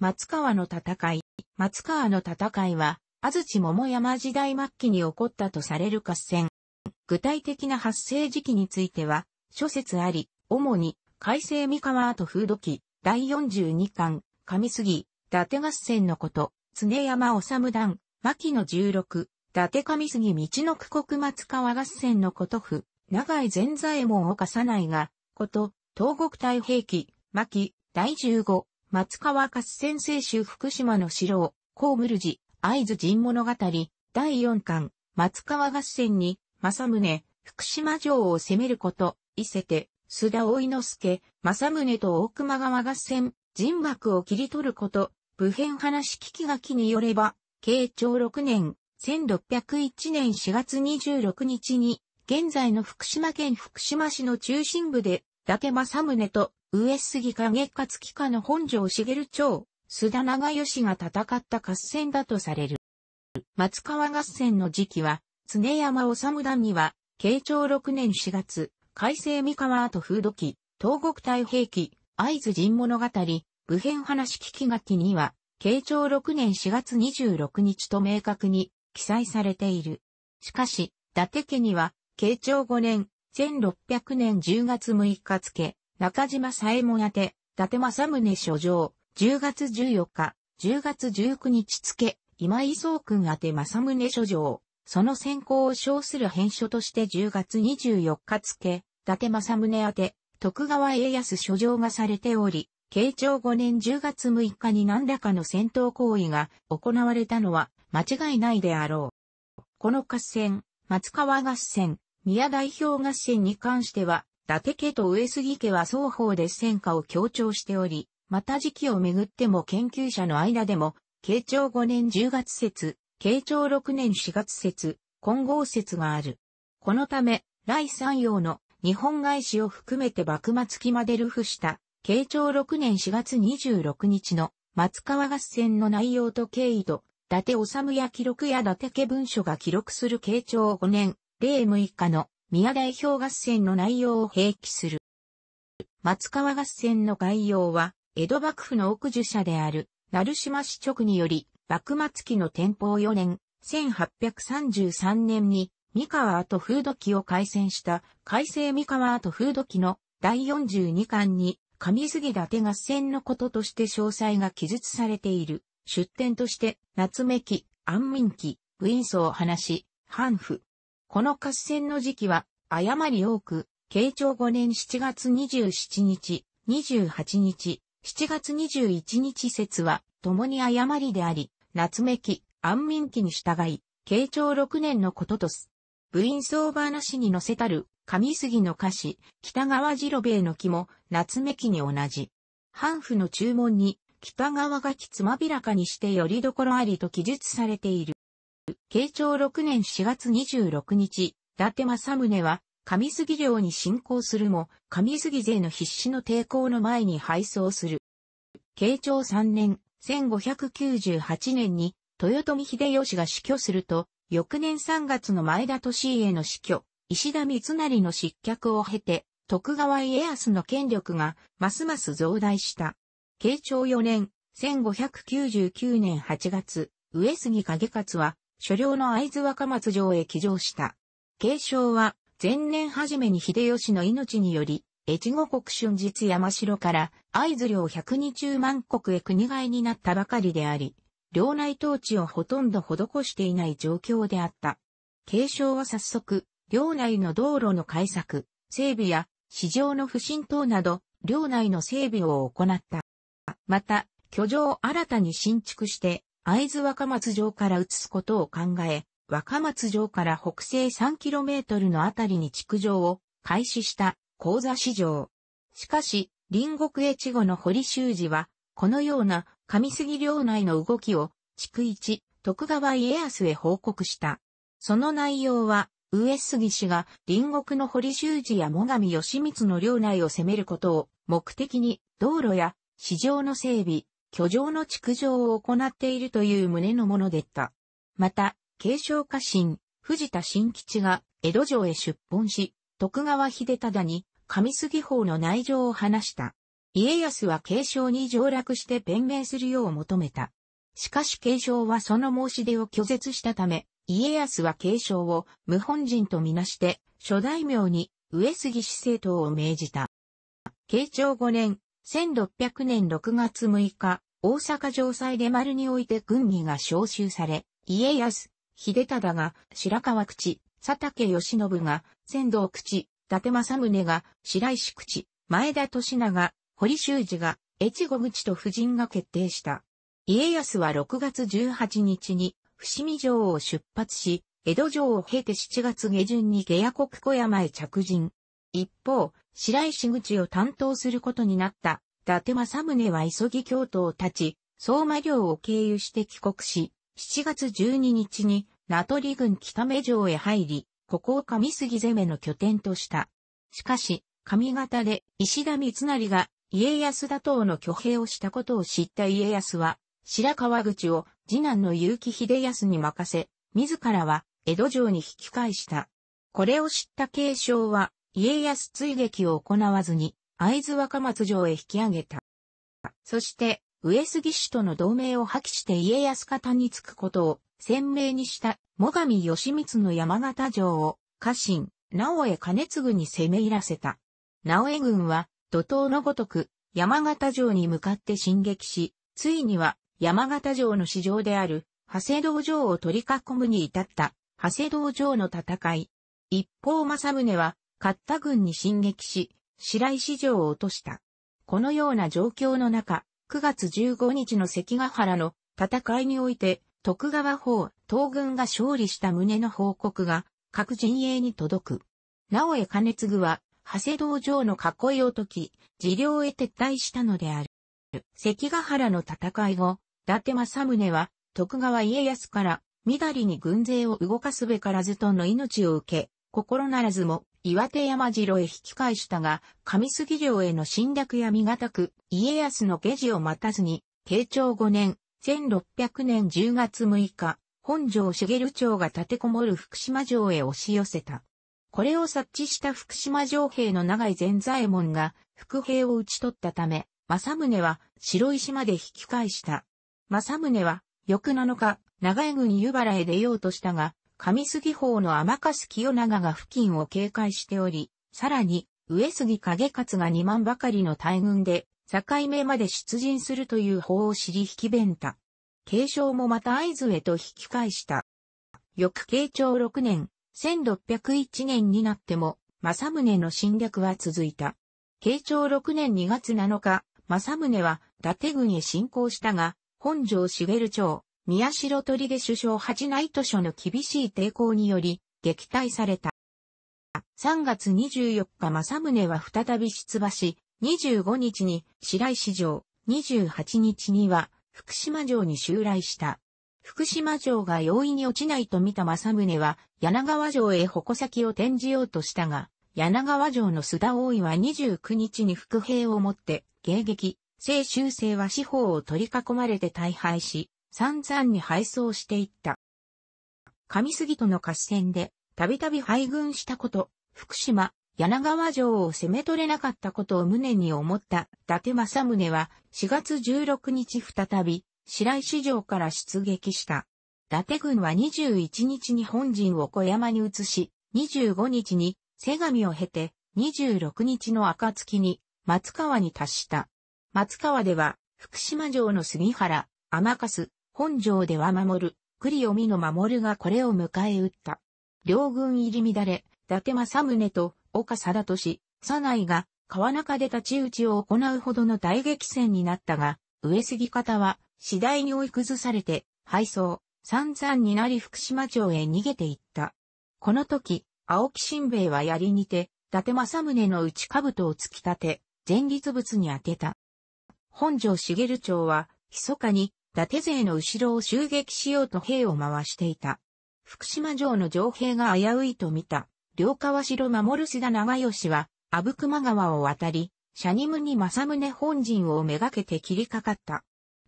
松川の戦い。松川の戦いは、安土桃山時代末期に起こったとされる合戦。具体的な発生時期については、諸説あり、主に、海星三河跡風土記、第42巻、上杉、伊達合戦のこと、常山治段、牧野16、伊達上杉道の区国松川合戦のこと府、長井前左衛門を貸さないが、こと、東国太平記、牧、第15、松川合戦生集福島の城を、コウムルジ、会津人物語、第4巻、松川合戦に、正宗、福島城を攻めること、伊勢手、須田大之助、正宗と大熊川合戦、人幕を切り取ること、部編話聞き書きによれば、慶長6年、1601年4月26日に、現在の福島県福島市の中心部で、伊達政宗と上杉月勝機下の本城茂町、須田長吉が戦った合戦だとされる。松川合戦の時期は、常山治段には、慶長6年4月、海西三河と風土記、東国太平記、会津人物語、武編話聞き書きには、慶長6年4月26日と明確に記載されている。しかし、伊達家には、慶長5年、1600年10月6日付、中島さえも宛て、伊達政宗書状、10月14日、10月19日付、今井宗君宛て政宗書状、その選考を称する編書として10月24日付、伊達政宗宛て、徳川家康書状がされており、慶長5年10月6日に何らかの戦闘行為が行われたのは間違いないであろう。この合戦、松川合戦、宮代表合戦に関しては、達家と上杉家は双方で戦果を強調しており、また時期をめぐっても研究者の間でも、慶長5年10月説、慶長6年4月説、混合説がある。このため、来三陽の日本外史を含めて幕末期まで流布した、慶長6年4月26日の松川合戦の内容と経緯と、伊達治や記録や伊達家文書が記録する慶長5年、例6日の宮代表合戦の内容を併記する。松川合戦の概要は、江戸幕府の奥樹者である、成島市直により、幕末期の天保4年、1833年に、三河と風土記を改選した、改正三河と風土記の第42巻に、上杉伊達合戦のこととして詳細が記述されている。出典として、夏目記、安民記、武院荘話、藩譜、この合戦の時期は、誤り多く、慶長5年7月27日、28日、7月21日節は、共に誤りであり、夏目き、安民期に従い、慶長6年のこととす。部員相場なしに載せたる、上杉の歌詞、北川次郎兵衛の木も、夏目きに同じ。半譜の注文に、北川がきつまびらかにしてよりどころありと記述されている。慶長6年4月26日、伊達政宗は、上杉領に侵攻するも、上杉勢の必死の抵抗の前に敗走する。慶長3年、1598年に、豊臣秀吉が死去すると、翌年3月の前田利家の死去、石田三成の失脚を経て、徳川家康の権力がますます増大した。慶長4年、1599年8月、上杉景勝は所領の会津若松城へ帰城した。継承は、前年初めに秀吉の命により、越後国春日山城から会津領120万国へ国替えになったばかりであり、領内統治をほとんど施していない状況であった。継承は早速、領内の道路の改作、整備や市場の不振等など、領内の整備を行った。また、居城を新たに新築して、会津若松城から移すことを考え、若松城から北西 3km のあたりに築城を開始した講座市場。しかし、隣国越後の堀修二は、このような上杉領内の動きを、築一、徳川家康へ報告した。その内容は、上杉氏が隣国の堀修二や最上義光の領内を攻めることを目的に道路や市場の整備、居城の築城を行っているという旨のものでった。また、継承家臣、藤田新吉が江戸城へ出奔し、徳川秀忠に上杉法の内情を話した。家康は継承に上落して弁明するよう求めた。しかし継承はその申し出を拒絶したため、家康は継承を無本人とみなして、諸大名に上杉氏政党を命じた。慶長5年、1600年6月6日、大阪城西で丸において軍議が召集され、家康、秀忠が白川口、佐竹義信が仙道口、伊達政宗が白石口、前田利長、堀修二が越後口と夫人が決定した。家康は6月18日に伏見城を出発し、江戸城を経て7月下旬に下屋国小山へ着陣。一方、白石口を担当することになった、伊達政宗は急ぎ京都を立ち、相馬領を経由して帰国し、7月12日に、名取郡北目城へ入り、ここを上杉攻めの拠点とした。しかし、上方で石田三成が家康打倒の挙兵をしたことを知った家康は、白川口を次男の結城秀康に任せ、自らは江戸城に引き返した。これを知った継承は、家康追撃を行わずに、会津若松城へ引き上げた。そして、上杉氏との同盟を破棄して家康方につくことを鮮明にした最上義満の山形城を家臣、直江兼次に攻め入らせた。直江軍は怒涛のごとく山形城に向かって進撃し、ついには山形城の市場である長谷道城を取り囲むに至った長谷道城の戦い。一方正宗は勝った軍に進撃し、白石城を落とした。このような状況の中、9月15日の関ヶ原の戦いにおいて、徳川法、東軍が勝利した旨の報告が各陣営に届く。なおえ金継は、長谷道場の囲いを解き、治療へ撤退したのである。関ヶ原の戦い後、伊達政宗は、徳川家康から、緑りに軍勢を動かすべからずとの命を受け、心ならずも、岩手山城へ引き返したが、上杉城への侵略や見方く、家康の下地を待たずに、慶長5年、1600年10月6日、本城茂町が立てこもる福島城へ押し寄せた。これを察知した福島城兵の長井善左衛門が、副兵を討ち取ったため、正宗は白石まで引き返した。正宗は、翌7日、長井軍湯原へ出ようとしたが、上杉法の天笠清長が付近を警戒しており、さらに、上杉影勝が2万ばかりの大軍で、境目まで出陣するという法を知り引き弁た。継承もまた合図へと引き返した。翌慶長6年、1601年になっても、正宗の侵略は続いた。慶長6年2月7日、正宗は伊達軍へ侵攻したが、本城茂町、宮城砦首相八内図書の厳しい抵抗により、撃退された。3月24日正宗は再び出馬し、25日に白石城、28日には福島城に襲来した。福島城が容易に落ちないと見た正宗は、柳川城へ矛先を転じようとしたが、柳川城の須田大井は29日に伏兵をもって、迎撃、清修正は四方を取り囲まれて大敗し、散々に敗走していった。上杉との合戦で、たびたび敗軍したこと、福島、柳川城を攻め取れなかったことを胸に思った伊達政宗は4月16日再び白石城から出撃した。伊達軍は21日に本陣を小山に移し、25日に瀬上を経て26日の暁に松川に達した。松川では福島城の杉原、甘粕、本城では守る、栗尾美の守がこれを迎え撃った。両軍入り乱れ、伊達政宗と岡貞俊、左内が川中で立ち打ちを行うほどの大激戦になったが、上杉方は次第に追い崩されて、敗走、散々になり福島町へ逃げていった。この時、青木新兵衛は槍にて、伊達政宗の内兜を突き立て、前立物に当てた。本城茂町は、密かに達勢の後ろを襲撃しようと兵を回していた。福島城の城兵が危ういと見た、両川城守須田長吉は、阿武隈川を渡り、シャニムに正宗本陣をめがけて切りかかった。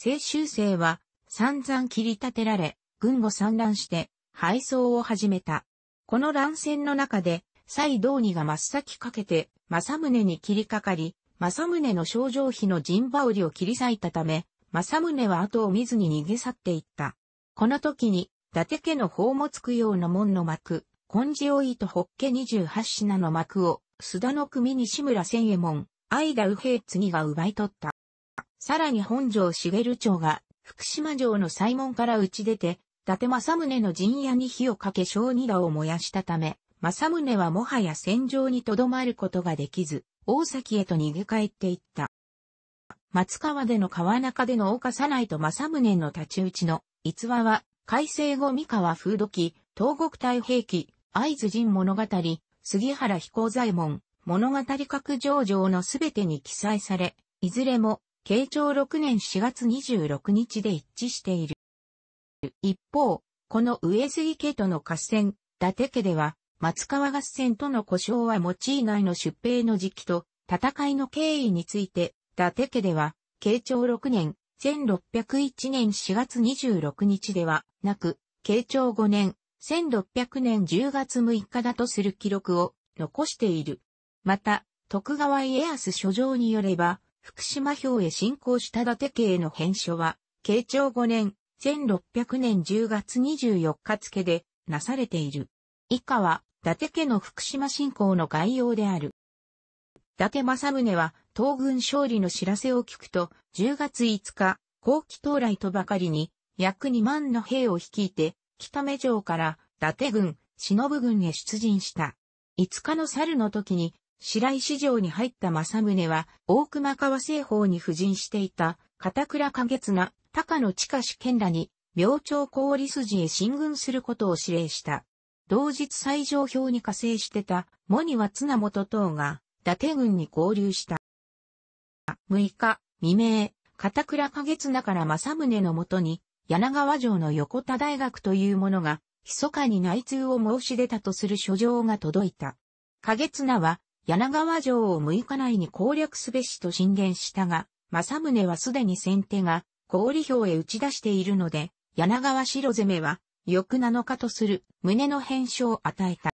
清州生は、散々切り立てられ、軍を散乱して、敗走を始めた。この乱戦の中で、蔡道二が真っ先かけて、正宗に切りかかり、正宗の症状費の陣羽織を切り裂いたため、正宗は後を見ずに逃げ去っていった。この時に、伊達家の宝物供養の門の幕、根治をいとホッケ十八品の幕を、須田の組西村千右衛門、相田右平次が奪い取った。さらに本城茂町が、福島城の西門から打ち出て、伊達政宗の陣屋に火をかけ小二らを燃やしたため、政宗はもはや戦場に留まることができず、大崎へと逃げ帰っていった。松川での川中での岡さないと正宗の立ち打ちの逸話は、改正後三河風土記、東国太平記、会津人物語、杉原彦左衛門、物語格上場のすべてに記載され、いずれも、慶長6年4月26日で一致している。一方、この上杉家との合戦、伊達家では、松川合戦との故障は用いないの出兵の時期と、戦いの経緯について、伊達家では、慶長6年、1601年4月26日ではなく、慶長5年、1600年10月6日だとする記録を残している。また、徳川家康書状によれば、福島表へ進行した伊達家への返書は、慶長5年、1600年10月24日付でなされている。以下は、伊達家の福島進行の概要である。伊達政宗は、東軍勝利の知らせを聞くと、10月5日、後期到来とばかりに、約2万の兵を率いて、北目城から伊達軍、忍軍へ出陣した。5日の猿の時に、白石城に入った正宗は、大熊川西方に布陣していた、片倉花月な、高野近主県らに、明朝氷筋へ進軍することを指令した。同日最上表に加勢してた、モニは綱元等が、伊達軍に合流した。6日、未明、片倉景綱から正宗のもとに、柳川城の横田大学というものが、密かに内通を申し出たとする書状が届いた。月綱は、柳川城を6日内に攻略すべしと進言したが、正宗はすでに先手が、氷表へ打ち出しているので、柳川城攻めは、翌7日とする、胸の返書を与えた。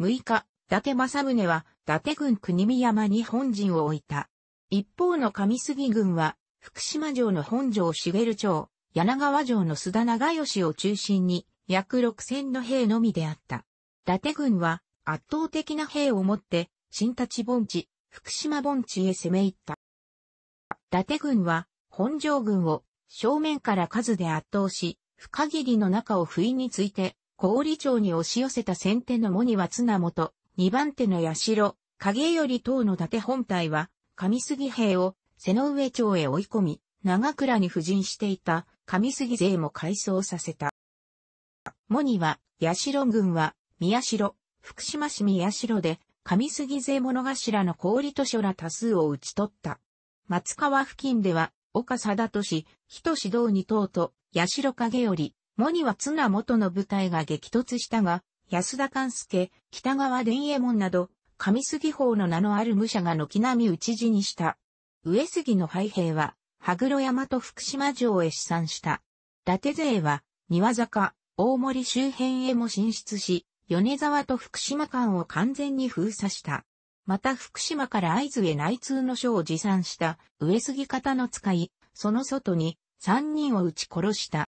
6日、伊達正宗は、伊達軍国見山に本陣を置いた。一方の上杉軍は、福島城の本城茂町、柳川城の須田長吉を中心に、約六千の兵のみであった。伊達軍は、圧倒的な兵をもって、新立盆地、福島盆地へ攻め入った。伊達軍は、本城軍を正面から数で圧倒し、不限りの中を不意について、氷町に押し寄せた先手のモには綱元、二番手の社、影より等の伊達本体は、上杉兵を瀬之上町へ追い込み、長倉に布陣していた上杉勢も改装させた。モニは、八代軍は、宮代、福島市宮代で、上杉勢物頭の氷図書ら多数を討ち取った。松川付近では、岡貞利、人志道二等と、八代影より、モニは綱元の部隊が激突したが、安田勘助、北川伝右衛門など、上杉法の名のある武者が軒並み討ち死にした。上杉の敗兵は、羽黒山と福島城へ試算した。伊達勢は、庭坂、大森周辺へも進出し、米沢と福島間を完全に封鎖した。また福島から会津へ内通の書を持参した上杉方の使い、その外に三人を撃ち殺した。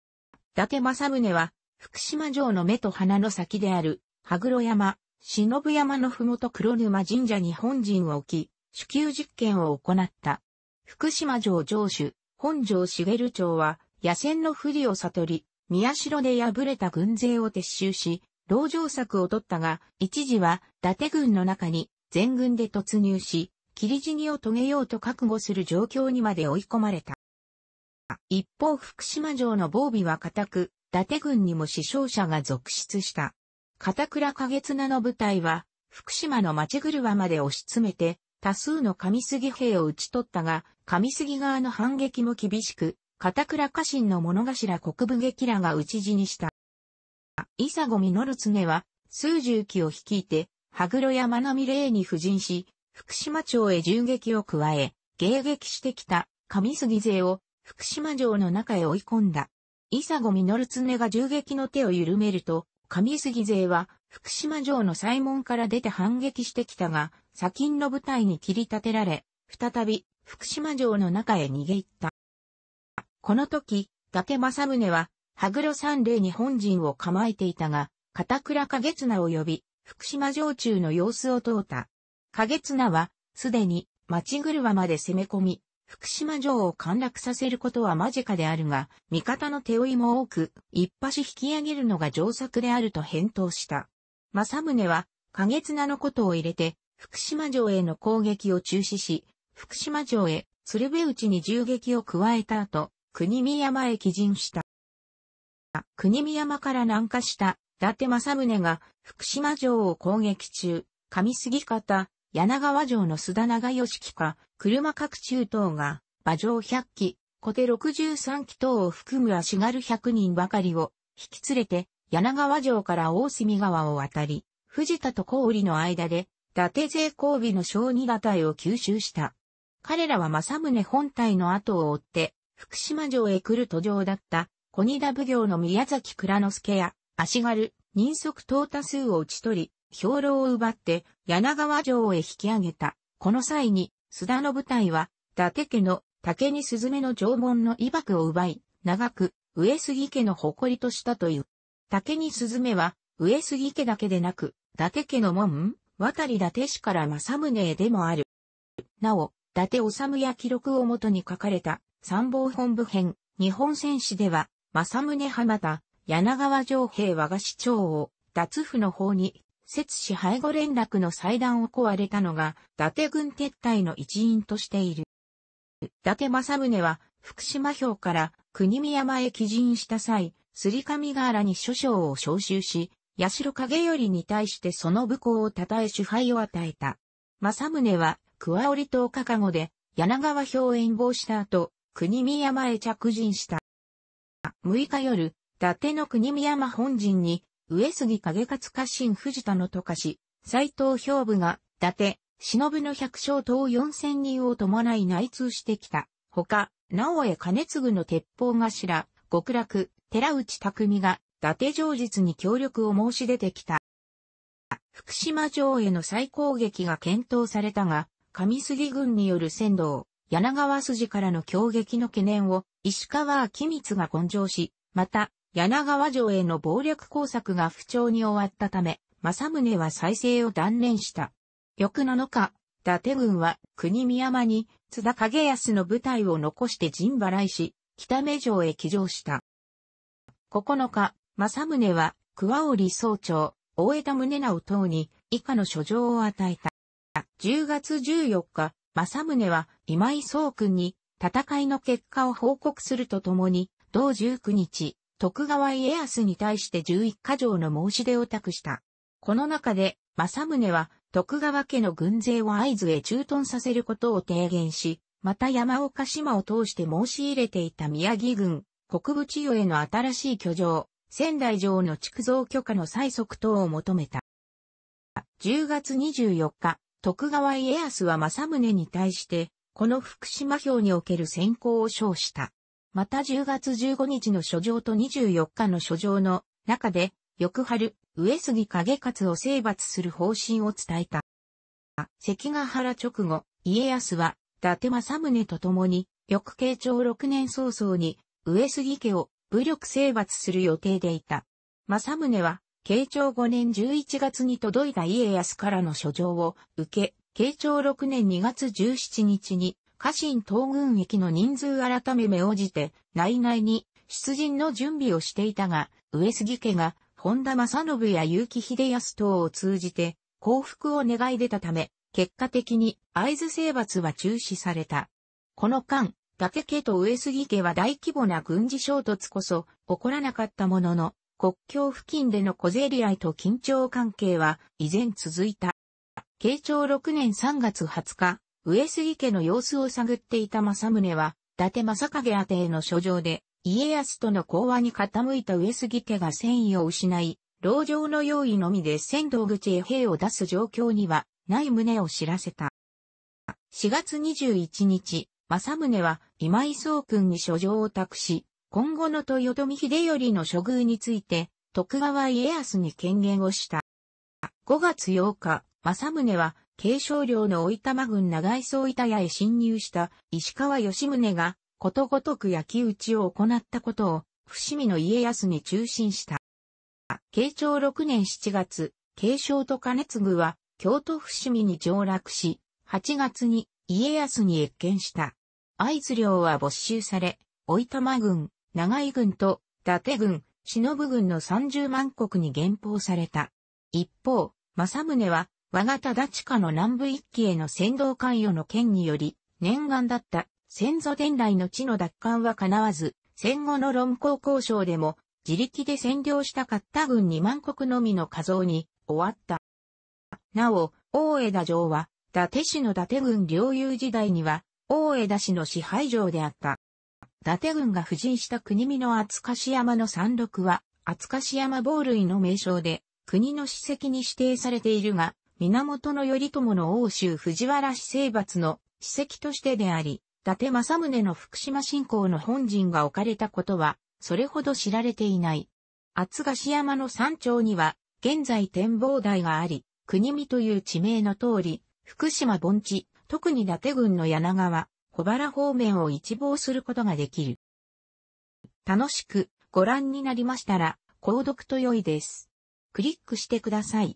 伊達政宗は福島城の目と鼻の先である羽黒山、忍山のふもと黒沼神社に本陣を置き、主給実験を行った。福島城城主、本城茂町は、野戦の不利を悟り、宮城で敗れた軍勢を撤収し、籠城策を取ったが、一時は伊達軍の中に全軍で突入し、切り死にを遂げようと覚悟する状況にまで追い込まれた。一方福島城の防備は固く、伊達軍にも死傷者が続出した。片倉景綱の部隊は、福島の町ぐるわまで押し詰めて、多数の上杉兵を討ち取ったが、上杉側の反撃も厳しく、片倉家臣の物頭国部劇らが討ち死にした。伊佐ル実常は、数十機を率いて、羽黒山並霊に布陣し、福島町へ銃撃を加え、迎撃してきた上杉勢を福島城の中へ追い込んだ。伊佐ルツネが銃撃の手を緩めると、上杉勢は福島城の西門から出て反撃してきたが、砂金の部隊に切り立てられ、再び福島城の中へ逃げ行った。この時、伊達政宗は、羽黒三霊に本陣を構えていたが、片倉景綱を呼び、福島城中の様子を問うた。月綱は、すでに町車まで攻め込み、福島城を陥落させることは間近であるが、味方の手負いも多く、一発引き上げるのが上策であると返答した。正宗は、月なのことを入れて、福島城への攻撃を中止し、福島城へ鶴瓶内に銃撃を加えた後、国見山へ帰陣した。国見山から南下した伊達政宗が福島城を攻撃中、上杉方、柳川城の須田長義機か、車各中等が、馬上100機、小手63機等を含む足軽100人ばかりを、引き連れて、柳川城から大隅川を渡り、藤田と郡の間で、伊達勢交尾の小二打隊を吸収した。彼らは政宗本体の後を追って、福島城へ来る途上だった、小二田奉行の宮崎倉之助や、足軽、人足等多数を打ち取り、兵糧を奪って柳川城へ引き上げた。この際に、須田の部隊は、伊達家の竹に雀の縄文の威爆を奪い、長く、上杉家の誇りとしたという。竹に雀は、上杉家だけでなく、伊達家の門、渡り伊達氏から正宗へでもある。なお、伊達治や記録をもとに書かれた、参謀本部編、日本戦史では、正宗浜田、柳川城兵和菓子長を、脱府の方に摂氏背後連絡の祭壇を壊れたのが、伊達軍撤退の一因としている。伊達政宗は、福島表から国見山へ帰陣した際、すり神河原に諸将を召集し、八代影頼に対してその武功を称え主敗を与えた。政宗は、桑折島加加護で、柳川表を援防した後、国見山へ着陣した。6日夜、伊達の国見山本陣に、上杉景勝家臣藤田の渡嘉氏、斎藤兵部が、伊達、忍の百姓等四千人を伴い内通してきた。ほか、直江兼次の鉄砲頭、極楽、寺内匠が、伊達上実に協力を申し出てきた。福島城への再攻撃が検討されたが、上杉軍による先導、柳川筋からの攻撃の懸念を石川明光が根性し、また、柳川城への暴力工作が不調に終わったため、政宗は再生を断念した。翌7日、伊達軍は国宮山に津田景康の部隊を残して陣払いし、北目城へ帰乗した。9日、政宗は桑織総長、大江田宗直等に以下の書状を与えた。10月14日、政宗は今井総君に戦いの結果を報告するとともに、同19日、徳川家康に対して11か条の申し出を託した。この中で、政宗は徳川家の軍勢を合図へ駐屯させることを提言し、また山岡島を通して申し入れていた宮城軍、国部地与への新しい居城、仙台城の築造許可の催促等を求めた。10月24日、徳川家康は政宗に対して、この福島表における選考を称した。また10月15日の書状と24日の書状の中で、翌春、上杉景勝を征伐する方針を伝えた。関ヶ原直後、家康は、伊達政宗と共に、翌慶長6年早々に、上杉家を武力征伐する予定でいた。政宗は、慶長5年11月に届いた家康からの書状を受け、慶長6年2月17日に、家臣東軍駅の人数改め目応じて、内々に出陣の準備をしていたが、上杉家が本田正信や結城秀康等を通じて降伏を願い出たため、結果的に会津征伐は中止された。この間、伊達家と上杉家は大規模な軍事衝突こそ起こらなかったものの、国境付近での小競り合いと緊張関係は依然続いた。慶長6年3月20日、上杉家の様子を探っていた正宗は、伊達政景宛てへの書状で、家康との講和に傾いた上杉家が戦意を失い、牢城の用意のみで仙道口へ兵を出す状況には、ない旨を知らせた。4月21日、正宗は今井宗君に書状を託し、今後の豊臣秀頼の処遇について、徳川家康に権限をした。5月8日、正宗は継承領の大玉軍長井総板屋へ侵入した石川義宗がことごとく焼き討ちを行ったことを伏見の家康に中心した。慶長6年7月、慶長と兼次は京都伏見に上落し、8月に家康に越見した。合図領は没収され、大玉軍、長井軍と伊達軍、忍軍の30万国に減俸された。一方、政宗は和賀立家の南部一揆への先導関与の件により、念願だった先祖伝来の地の奪還は叶わず、戦後の論考交渉でも、自力で占領したかった軍2万国のみの加増に終わった。なお、大枝城は、伊達市の伊達軍領有時代には、大枝市の支配城であった。伊達軍が布陣した国見の厚樫山の山麓は、厚樫山防類の名称で、国の史跡に指定されているが、源頼朝の欧州藤原氏征伐の史跡としてであり、伊達政宗の福島信仰の本陣が置かれたことは、それほど知られていない。厚ヶ島の山頂には、現在展望台があり、国見という地名の通り、福島盆地、特に伊達郡の柳川、小原方面を一望することができる。楽しくご覧になりましたら、購読と良いです。クリックしてください。